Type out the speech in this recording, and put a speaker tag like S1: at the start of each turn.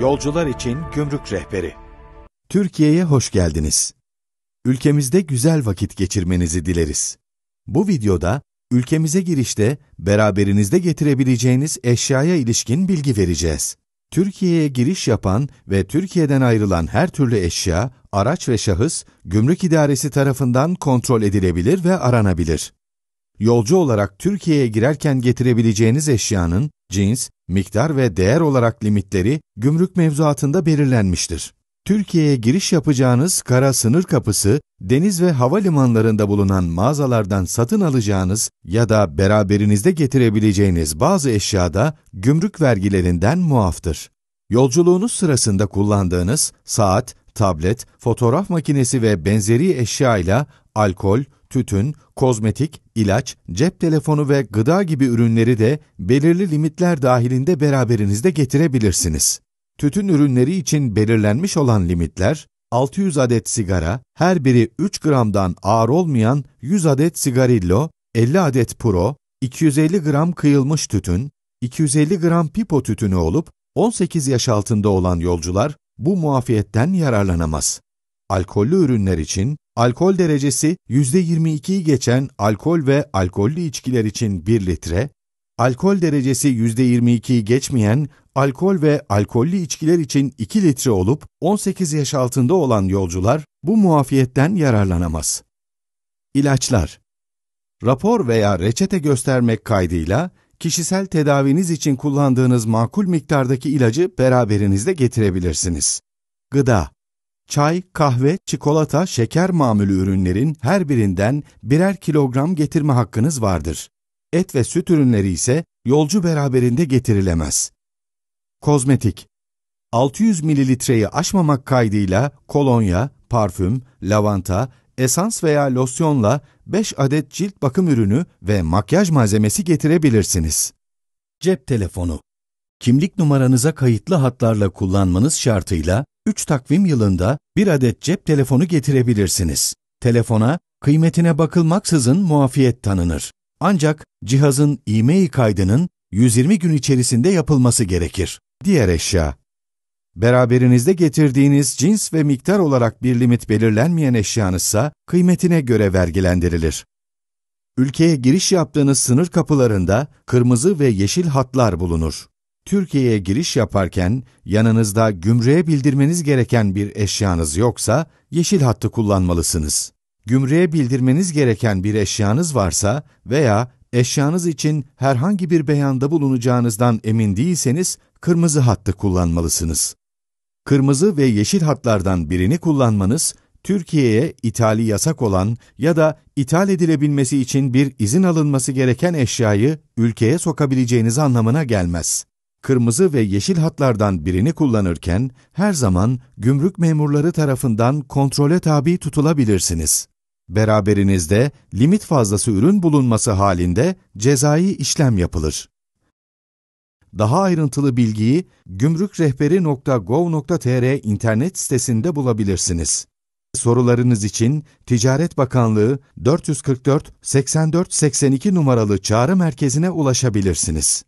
S1: Yolcular için gümrük rehberi. Türkiye'ye hoş geldiniz. Ülkemizde güzel vakit geçirmenizi dileriz. Bu videoda ülkemize girişte beraberinizde getirebileceğiniz eşyaya ilişkin bilgi vereceğiz. Türkiye'ye giriş yapan ve Türkiye'den ayrılan her türlü eşya, araç ve şahıs gümrük idaresi tarafından kontrol edilebilir ve aranabilir. Yolcu olarak Türkiye'ye girerken getirebileceğiniz eşyanın cins, miktar ve değer olarak limitleri gümrük mevzuatında belirlenmiştir. Türkiye'ye giriş yapacağınız kara sınır kapısı, deniz ve havalimanlarında bulunan mağazalardan satın alacağınız ya da beraberinizde getirebileceğiniz bazı eşyada gümrük vergilerinden muaftır. Yolculuğunuz sırasında kullandığınız saat, tablet, fotoğraf makinesi ve benzeri eşya ile alkol, tütün, kozmetik, ilaç, cep telefonu ve gıda gibi ürünleri de belirli limitler dahilinde beraberinizde getirebilirsiniz. Tütün ürünleri için belirlenmiş olan limitler, 600 adet sigara, her biri 3 gramdan ağır olmayan 100 adet sigarillo, 50 adet pro, 250 gram kıyılmış tütün, 250 gram pipo tütünü olup 18 yaş altında olan yolcular bu muafiyetten yararlanamaz. Alkollü ürünler için alkol derecesi %22'yi geçen alkol ve alkollü içkiler için 1 litre, alkol derecesi %22'yi geçmeyen alkol ve alkollü içkiler için 2 litre olup 18 yaş altında olan yolcular bu muafiyetten yararlanamaz. İlaçlar Rapor veya reçete göstermek kaydıyla kişisel tedaviniz için kullandığınız makul miktardaki ilacı beraberinizde getirebilirsiniz. Gıda çay, kahve, çikolata, şeker mamülü ürünlerin her birinden birer kilogram getirme hakkınız vardır. Et ve süt ürünleri ise yolcu beraberinde getirilemez. Kozmetik 600 mililitreyi aşmamak kaydıyla kolonya, parfüm, lavanta, esans veya losyonla 5 adet cilt bakım ürünü ve makyaj malzemesi getirebilirsiniz. Cep telefonu Kimlik numaranıza kayıtlı hatlarla kullanmanız şartıyla 3 takvim yılında bir adet cep telefonu getirebilirsiniz. Telefona, kıymetine bakılmaksızın muafiyet tanınır. Ancak cihazın e-mail kaydının 120 gün içerisinde yapılması gerekir. Diğer eşya Beraberinizde getirdiğiniz cins ve miktar olarak bir limit belirlenmeyen eşyanızsa kıymetine göre vergilendirilir. Ülkeye giriş yaptığınız sınır kapılarında kırmızı ve yeşil hatlar bulunur. Türkiye'ye giriş yaparken yanınızda gümrüğe bildirmeniz gereken bir eşyanız yoksa yeşil hattı kullanmalısınız. Gümrüğe bildirmeniz gereken bir eşyanız varsa veya eşyanız için herhangi bir beyanda bulunacağınızdan emin değilseniz kırmızı hattı kullanmalısınız. Kırmızı ve yeşil hatlardan birini kullanmanız Türkiye'ye ithali yasak olan ya da ithal edilebilmesi için bir izin alınması gereken eşyayı ülkeye sokabileceğiniz anlamına gelmez kırmızı ve yeşil hatlardan birini kullanırken her zaman gümrük memurları tarafından kontrole tabi tutulabilirsiniz. Beraberinizde limit fazlası ürün bulunması halinde cezai işlem yapılır. Daha ayrıntılı bilgiyi gümrükrehberi.gov.tr internet sitesinde bulabilirsiniz. Sorularınız için Ticaret Bakanlığı 444 8482 numaralı çağrı merkezine ulaşabilirsiniz.